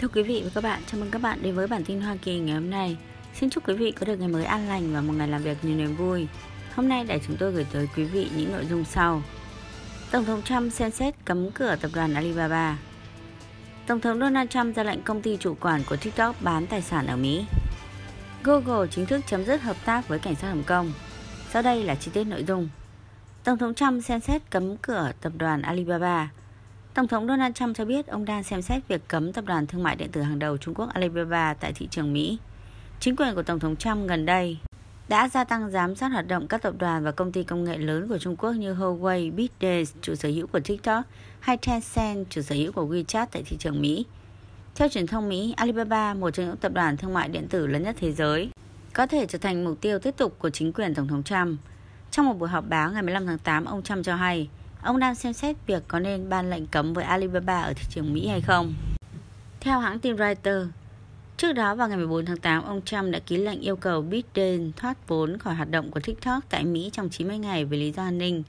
Thưa quý vị và các bạn, chào mừng các bạn đến với bản tin Hoa Kỳ ngày hôm nay. Xin chúc quý vị có được ngày mới an lành và một ngày làm việc nhiều niềm vui. Hôm nay để chúng tôi gửi tới quý vị những nội dung sau. Tổng thống Trump xem xét cấm cửa tập đoàn Alibaba. Tổng thống Donald Trump ra lệnh công ty chủ quản của TikTok bán tài sản ở Mỹ. Google chính thức chấm dứt hợp tác với cảnh sát Hồng Kông. Sau đây là chi tiết nội dung. Tổng thống Trump xem xét cấm cửa tập đoàn Alibaba. Tổng thống Donald Trump cho biết ông đang xem xét việc cấm tập đoàn thương mại điện tử hàng đầu Trung Quốc Alibaba tại thị trường Mỹ. Chính quyền của Tổng thống Trump gần đây đã gia tăng giám sát hoạt động các tập đoàn và công ty công nghệ lớn của Trung Quốc như Huawei, BitDays, chủ sở hữu của TikTok, hay Tencent, chủ sở hữu của WeChat tại thị trường Mỹ. Theo truyền thông Mỹ, Alibaba, một trong những tập đoàn thương mại điện tử lớn nhất thế giới, có thể trở thành mục tiêu tiếp tục của chính quyền Tổng thống Trump. Trong một buổi họp báo ngày 15 tháng 8, ông Trump cho hay, Ông đang xem xét việc có nên ban lệnh cấm với Alibaba ở thị trường Mỹ hay không. Theo hãng tin Reuters, Trước đó vào ngày 14 tháng 8, ông Trump đã ký lệnh yêu cầu Biden thoát vốn khỏi hoạt động của TikTok tại Mỹ trong 90 ngày vì lý do an ninh.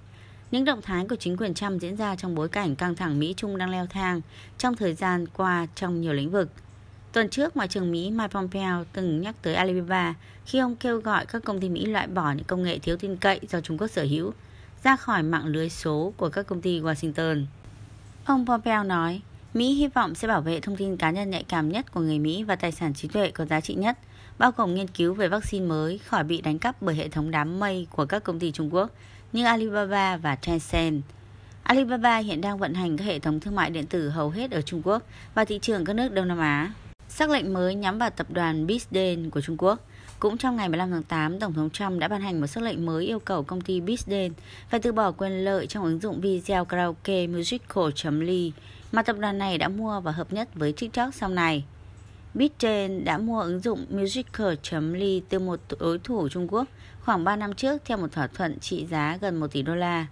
Những động thái của chính quyền Trump diễn ra trong bối cảnh căng thẳng Mỹ-Trung đang leo thang trong thời gian qua trong nhiều lĩnh vực. Tuần trước, Ngoại trưởng Mỹ Mike Pompeo từng nhắc tới Alibaba khi ông kêu gọi các công ty Mỹ loại bỏ những công nghệ thiếu tin cậy do Trung Quốc sở hữu ra khỏi mạng lưới số của các công ty Washington. Ông Pompeo nói, Mỹ hy vọng sẽ bảo vệ thông tin cá nhân nhạy cảm nhất của người Mỹ và tài sản trí tuệ có giá trị nhất, bao gồm nghiên cứu về vaccine mới khỏi bị đánh cắp bởi hệ thống đám mây của các công ty Trung Quốc như Alibaba và Tencent. Alibaba hiện đang vận hành các hệ thống thương mại điện tử hầu hết ở Trung Quốc và thị trường các nước Đông Nam Á. Sắc lệnh mới nhắm vào tập đoàn Bizden của Trung Quốc cũng trong ngày 15 tháng 8, Tổng thống Trump đã ban hành một sắc lệnh mới yêu cầu công ty Bizden phải từ bỏ quyền lợi trong ứng dụng video karaoke musical.ly mà tập đoàn này đã mua và hợp nhất với TikTok sau này. Bitchain đã mua ứng dụng Musical.ly từ một đối thủ Trung Quốc khoảng 3 năm trước theo một thỏa thuận trị giá gần 1 tỷ đô la.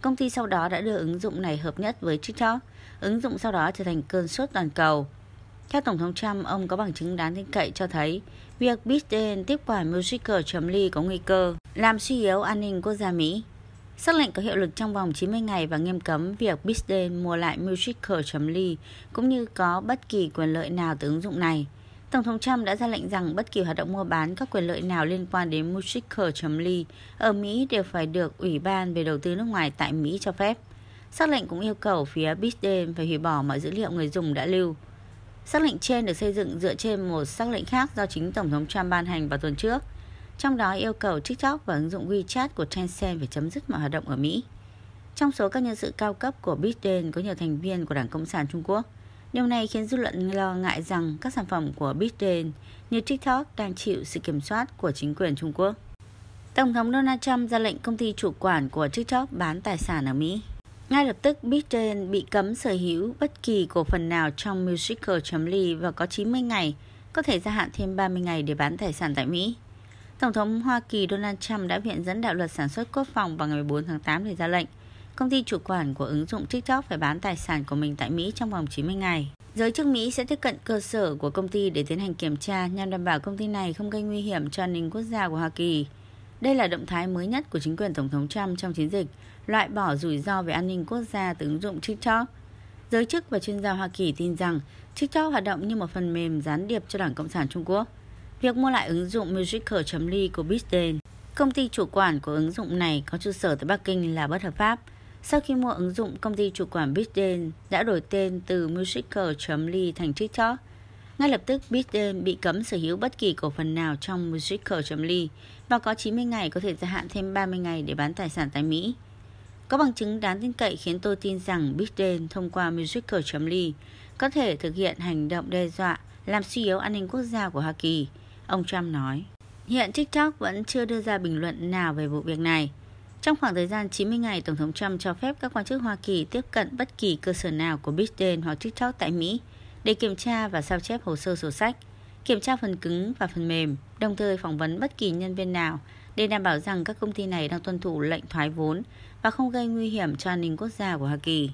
Công ty sau đó đã đưa ứng dụng này hợp nhất với TikTok. Ứng dụng sau đó trở thành cơn sốt toàn cầu. Theo Tổng thống Trump, ông có bằng chứng đáng tin cậy cho thấy việc Biden tiếp quản Musical.ly có nguy cơ làm suy yếu an ninh quốc gia Mỹ. Sắc lệnh có hiệu lực trong vòng 90 ngày và nghiêm cấm việc Biden mua lại Musical.ly cũng như có bất kỳ quyền lợi nào từ ứng dụng này. Tổng thống Trump đã ra lệnh rằng bất kỳ hoạt động mua bán các quyền lợi nào liên quan đến Musical.ly ở Mỹ đều phải được Ủy ban về đầu tư nước ngoài tại Mỹ cho phép. Sắc lệnh cũng yêu cầu phía Biden phải hủy bỏ mọi dữ liệu người dùng đã lưu. Sắc lệnh trên được xây dựng dựa trên một sắc lệnh khác do chính Tổng thống Trump ban hành vào tuần trước, trong đó yêu cầu TikTok và ứng dụng WeChat của Tencent phải chấm dứt mọi hoạt động ở Mỹ. Trong số các nhân sự cao cấp của Biden có nhiều thành viên của Đảng Cộng sản Trung Quốc. Điều này khiến dư luận lo ngại rằng các sản phẩm của Biden như TikTok đang chịu sự kiểm soát của chính quyền Trung Quốc. Tổng thống Donald Trump ra lệnh công ty chủ quản của TikTok bán tài sản ở Mỹ. Ngay lập tức, Bitcoin bị cấm sở hữu bất kỳ cổ phần nào trong Musical.ly và có 90 ngày, có thể gia hạn thêm 30 ngày để bán tài sản tại Mỹ. Tổng thống Hoa Kỳ Donald Trump đã viện dẫn đạo luật sản xuất quốc phòng vào ngày 14 tháng 8 để ra lệnh công ty chủ quản của ứng dụng TikTok phải bán tài sản của mình tại Mỹ trong vòng 90 ngày. Giới chức Mỹ sẽ tiếp cận cơ sở của công ty để tiến hành kiểm tra nhằm đảm bảo công ty này không gây nguy hiểm cho an ninh quốc gia của Hoa Kỳ. Đây là động thái mới nhất của chính quyền Tổng thống Trump trong chiến dịch loại bỏ rủi ro về an ninh quốc gia từ ứng dụng TikTok. Giới chức và chuyên gia Hoa Kỳ tin rằng TikTok hoạt động như một phần mềm gián điệp cho Đảng Cộng sản Trung Quốc. Việc mua lại ứng dụng Musical.ly của Biden, công ty chủ quản của ứng dụng này có trụ sở tại Bắc Kinh là bất hợp pháp. Sau khi mua ứng dụng, công ty chủ quản Biden đã đổi tên từ Musical.ly thành TikTok – ngay lập tức, Bitcoin bị cấm sở hữu bất kỳ cổ phần nào trong Musical.ly và có 90 ngày có thể gia hạn thêm 30 ngày để bán tài sản tại Mỹ. Có bằng chứng đáng tin cậy khiến tôi tin rằng Bitcoin thông qua Musical.ly có thể thực hiện hành động đe dọa làm suy yếu an ninh quốc gia của Hoa Kỳ, ông Trump nói. Hiện TikTok vẫn chưa đưa ra bình luận nào về vụ việc này. Trong khoảng thời gian 90 ngày, Tổng thống Trump cho phép các quan chức Hoa Kỳ tiếp cận bất kỳ cơ sở nào của Bitcoin hoặc TikTok tại Mỹ để kiểm tra và sao chép hồ sơ sổ sách, kiểm tra phần cứng và phần mềm, đồng thời phỏng vấn bất kỳ nhân viên nào để đảm bảo rằng các công ty này đang tuân thủ lệnh thoái vốn và không gây nguy hiểm cho an ninh quốc gia của Hoa Kỳ.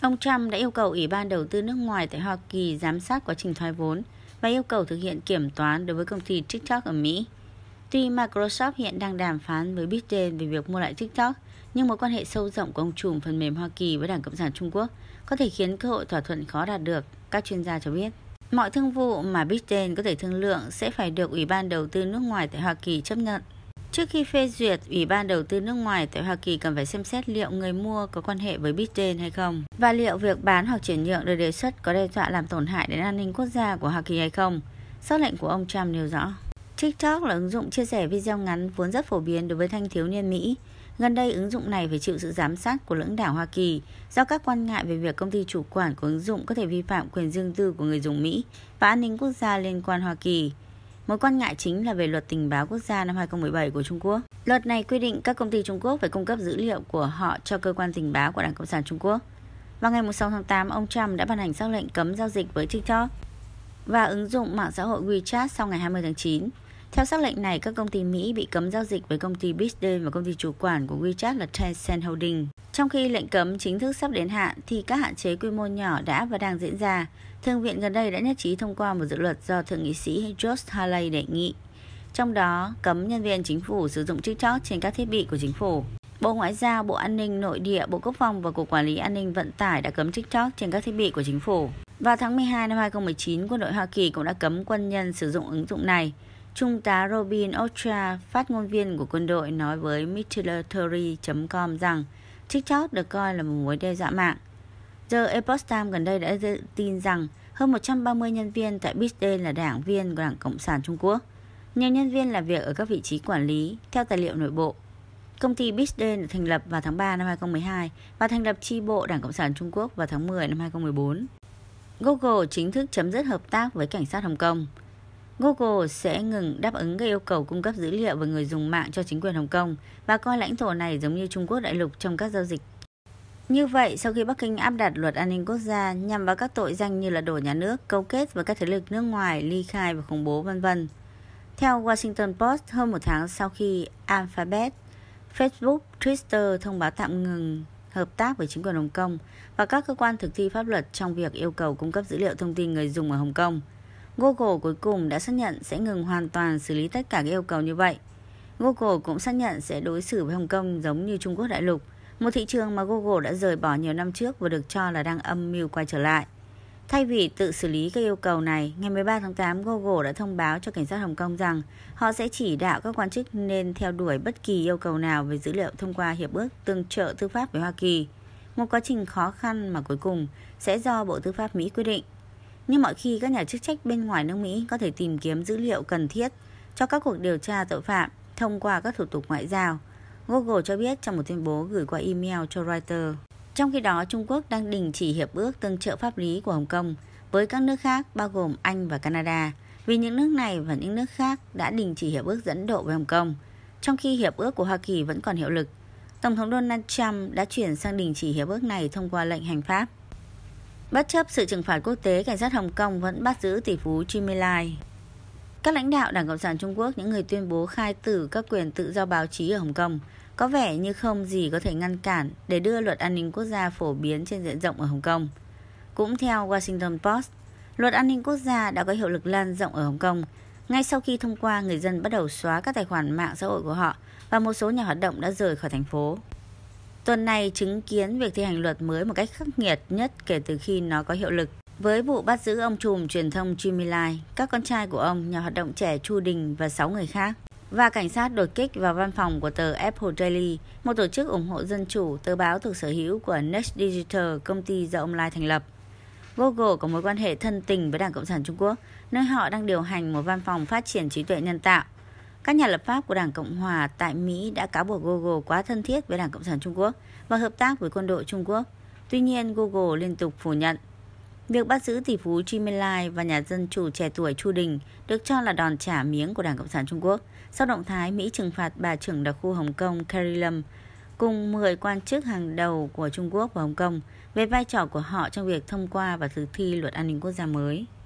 Ông Trump đã yêu cầu Ủy ban đầu tư nước ngoài tại Hoa Kỳ giám sát quá trình thoái vốn và yêu cầu thực hiện kiểm toán đối với công ty TikTok ở Mỹ. Tuy Microsoft hiện đang đàm phán với Big Data về việc mua lại TikTok, nhưng mối quan hệ sâu rộng của ông chủ phần mềm Hoa Kỳ với Đảng Cộng sản Trung Quốc có thể khiến cơ hội thỏa thuận khó đạt được, các chuyên gia cho biết. Mọi thương vụ mà Big có thể thương lượng sẽ phải được Ủy ban đầu tư nước ngoài tại Hoa Kỳ chấp nhận. Trước khi phê duyệt, Ủy ban đầu tư nước ngoài tại Hoa Kỳ cần phải xem xét liệu người mua có quan hệ với Big hay không và liệu việc bán hoặc chuyển nhượng được đề xuất có đe dọa làm tổn hại đến an ninh quốc gia của Hoa Kỳ hay không. Sắc lệnh của ông Trump nêu rõ. TikTok là ứng dụng chia sẻ video ngắn vốn rất phổ biến đối với thanh thiếu niên Mỹ. Gần đây, ứng dụng này phải chịu sự giám sát của lãnh đạo Hoa Kỳ do các quan ngại về việc công ty chủ quản của ứng dụng có thể vi phạm quyền riêng tư của người dùng Mỹ và an ninh quốc gia liên quan Hoa Kỳ. Mối quan ngại chính là về luật tình báo quốc gia năm 2017 của Trung Quốc. Luật này quy định các công ty Trung Quốc phải cung cấp dữ liệu của họ cho cơ quan tình báo của Đảng Cộng sản Trung Quốc. Vào ngày 6 tháng 8, ông Trump đã ban hành sắc lệnh cấm giao dịch với TikTok và ứng dụng mạng xã hội WeChat sau ngày 20 tháng 9. Theo sắc lệnh này, các công ty Mỹ bị cấm giao dịch với công ty BitDen và công ty chủ quản của WeChat là Tencent Holding. Trong khi lệnh cấm chính thức sắp đến hạn thì các hạn chế quy mô nhỏ đã và đang diễn ra. Thượng viện gần đây đã nhất trí thông qua một dự luật do Thượng nghị sĩ Josh Hawley đề nghị. Trong đó, cấm nhân viên chính phủ sử dụng TikTok trên các thiết bị của chính phủ. Bộ Ngoại giao, Bộ An ninh, Nội địa, Bộ Quốc phòng và Cục Quản lý An ninh Vận tải đã cấm TikTok trên các thiết bị của chính phủ. Vào tháng 12 năm 2019, quân đội Hoa Kỳ cũng đã cấm quân nhân sử dụng ứng dụng này. Trung tá Robin Otra, phát ngôn viên của quân đội nói với military.com rằng TikTok được coi là một mối đe dọa mạng. The Epoch Times gần đây đã tin rằng hơn 130 nhân viên tại Biden là đảng viên của Đảng Cộng sản Trung Quốc. Nhiều nhân viên làm việc ở các vị trí quản lý, theo tài liệu nội bộ. Công ty Biden được thành lập vào tháng 3 năm 2012 và thành lập chi bộ Đảng Cộng sản Trung Quốc vào tháng 10 năm 2014. Google chính thức chấm dứt hợp tác với cảnh sát Hồng Kông. Google sẽ ngừng đáp ứng các yêu cầu cung cấp dữ liệu về người dùng mạng cho chính quyền Hồng Kông và coi lãnh thổ này giống như Trung Quốc đại lục trong các giao dịch. Như vậy, sau khi Bắc Kinh áp đặt luật an ninh quốc gia nhằm vào các tội danh như là đổ nhà nước, câu kết với các thế lực nước ngoài, ly khai và khủng bố vân vân. Theo Washington Post, hơn một tháng sau khi Alphabet, Facebook, Twitter thông báo tạm ngừng hợp tác với chính quyền Hồng Kông và các cơ quan thực thi pháp luật trong việc yêu cầu cung cấp dữ liệu thông tin người dùng ở Hồng Kông. Google cuối cùng đã xác nhận sẽ ngừng hoàn toàn xử lý tất cả các yêu cầu như vậy. Google cũng xác nhận sẽ đối xử với Hồng Kông giống như Trung Quốc đại lục, một thị trường mà Google đã rời bỏ nhiều năm trước và được cho là đang âm mưu quay trở lại. Thay vì tự xử lý các yêu cầu này, ngày 13 tháng 8, Google đã thông báo cho cảnh sát Hồng Kông rằng họ sẽ chỉ đạo các quan chức nên theo đuổi bất kỳ yêu cầu nào về dữ liệu thông qua Hiệp ước Tương trợ Tư pháp với Hoa Kỳ. Một quá trình khó khăn mà cuối cùng sẽ do Bộ Tư pháp Mỹ quyết định. Nhưng mọi khi các nhà chức trách bên ngoài nước Mỹ có thể tìm kiếm dữ liệu cần thiết cho các cuộc điều tra tội phạm thông qua các thủ tục ngoại giao. Google cho biết trong một tuyên bố gửi qua email cho Reuters. Trong khi đó, Trung Quốc đang đình chỉ hiệp ước tương trợ pháp lý của Hồng Kông với các nước khác bao gồm Anh và Canada vì những nước này và những nước khác đã đình chỉ hiệp ước dẫn độ với Hồng Kông, trong khi hiệp ước của Hoa Kỳ vẫn còn hiệu lực. Tổng thống Donald Trump đã chuyển sang đình chỉ hiệp ước này thông qua lệnh hành pháp. Bất chấp sự trừng phạt quốc tế, cảnh sát Hồng Kông vẫn bắt giữ tỷ phú Jimmy Lai. Các lãnh đạo Đảng Cộng sản Trung Quốc, những người tuyên bố khai tử các quyền tự do báo chí ở Hồng Kông, có vẻ như không gì có thể ngăn cản để đưa luật an ninh quốc gia phổ biến trên diện rộng ở Hồng Kông. Cũng theo Washington Post, luật an ninh quốc gia đã có hiệu lực lan rộng ở Hồng Kông. Ngay sau khi thông qua, người dân bắt đầu xóa các tài khoản mạng xã hội của họ và một số nhà hoạt động đã rời khỏi thành phố tuần này chứng kiến việc thi hành luật mới một cách khắc nghiệt nhất kể từ khi nó có hiệu lực. Với vụ bắt giữ ông trùm truyền thông Jimmy Lai, các con trai của ông, nhà hoạt động trẻ Chu Đình và 6 người khác, và cảnh sát đột kích vào văn phòng của tờ Apple Daily, một tổ chức ủng hộ dân chủ, tờ báo thuộc sở hữu của Next Digital, công ty do ông Lai thành lập. Google có mối quan hệ thân tình với Đảng Cộng sản Trung Quốc, nơi họ đang điều hành một văn phòng phát triển trí tuệ nhân tạo các nhà lập pháp của Đảng Cộng Hòa tại Mỹ đã cáo buộc Google quá thân thiết với Đảng Cộng sản Trung Quốc và hợp tác với quân đội Trung Quốc. Tuy nhiên, Google liên tục phủ nhận. Việc bắt giữ tỷ phú Jimmy Lai và nhà dân chủ trẻ tuổi Chu Đình được cho là đòn trả miếng của Đảng Cộng sản Trung Quốc sau động thái Mỹ trừng phạt bà trưởng đặc khu Hồng Kông Carrie Lam cùng 10 quan chức hàng đầu của Trung Quốc và Hồng Kông về vai trò của họ trong việc thông qua và thực thi luật an ninh quốc gia mới.